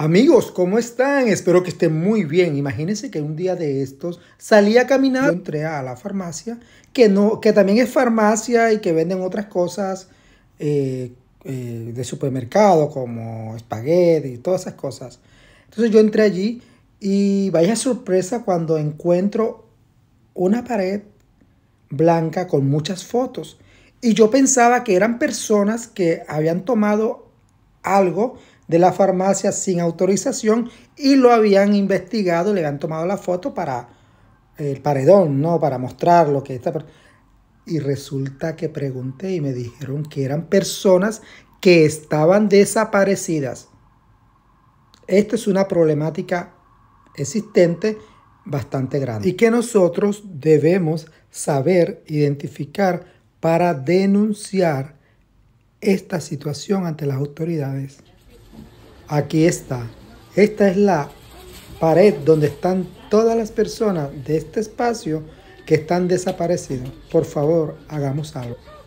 Amigos, ¿cómo están? Espero que estén muy bien. Imagínense que un día de estos salí a caminar, Yo entré a la farmacia, que, no, que también es farmacia y que venden otras cosas eh, eh, de supermercado, como espagueti y todas esas cosas. Entonces yo entré allí y vaya sorpresa cuando encuentro una pared blanca con muchas fotos. Y yo pensaba que eran personas que habían tomado algo de la farmacia sin autorización y lo habían investigado, le habían tomado la foto para el paredón, ¿no? Para mostrar lo que está. Y resulta que pregunté y me dijeron que eran personas que estaban desaparecidas. Esta es una problemática existente bastante grande y que nosotros debemos saber identificar para denunciar esta situación ante las autoridades. Aquí está. Esta es la pared donde están todas las personas de este espacio que están desaparecidas. Por favor, hagamos algo.